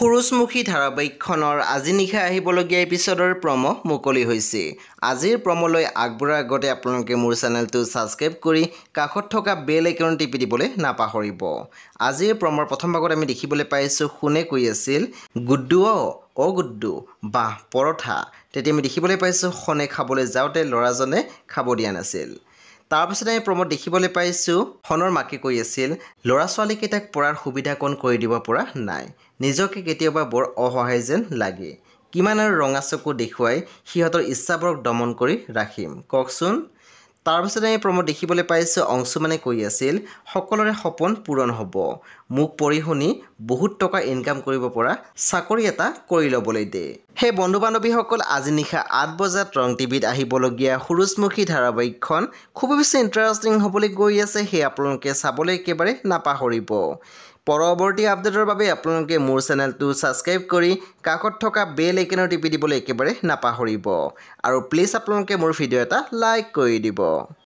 সুৰুচমুখী ধাৰাবাহিকখনৰ আজি নিশা আহিবলগীয়া এপিছ'ডৰ প্ৰম' মুকলি হৈছে আজিৰ প্ৰম'লৈ আগবঢ়াৰ আগতে আপোনালোকে মোৰ চেনেলটো ছাবস্ক্ৰাইব কৰি কাষত থকা বেল একাউণ্ট টিপি দিবলৈ নাপাহৰিব আজিৰ প্ৰম'ৰ প্ৰথম ভাগত আমি দেখিবলৈ পাইছোঁ কোনে কৈ আছিল গুড্ডু অ গুড্ডু বাঁহ পৰঠা তেতিয়া আমি দেখিবলৈ পাইছোঁ শনে খাবলৈ যাওঁতে ল'ৰাজনে খাব দিয়া নাছিল তাৰপিছতে আমি প্ৰমোদ দেখিবলৈ পাইছোঁ সোণৰ মাকে কৈ আছিল ল'ৰা ছোৱালীকেইটাক পঢ়াৰ কণ কৰি দিব পৰা নাই নিজকে কেতিয়াবা বৰ অসহায় যেন লাগে কিমান আৰু ৰঙা চকু দেখুৱাই সিহঁতৰ ইচ্ছাবোৰক দমন কৰি ৰাখিম কওকচোন তাৰপিছতে আমি প্ৰমোদ দেখিবলৈ পাইছোঁ অংশুমানে কৈ আছিল সকলোৰে সপোন পূৰণ হ'ব মোক পঢ়ি শুনি বহুত টকা ইনকাম কৰিব পৰা চাকৰি এটা কৰি ল'বলৈ দে সেই বন্ধু বান্ধৱীসকল আজি নিশা আঠ বজাত ৰং টিভিত আহিবলগীয়া সুৰুজমুখী ধাৰাবাহিকখন খুবেই বেছি ইণ্টাৰেষ্টিং হ'বলৈ গৈ আছে সেই আপোনালোকে চাবলৈ একেবাৰে নাপাহৰিব পৰৱৰ্তী আপডেটৰ বাবে আপোনালোকে মোৰ চেনেলটো ছাবস্ক্ৰাইব কৰি কাষত থকা বেল আইকেনৰ টিপি দিবলৈ একেবাৰে নাপাহৰিব আৰু প্লিজ আপোনালোকে মোৰ ভিডিঅ' এটা লাইক কৰি দিব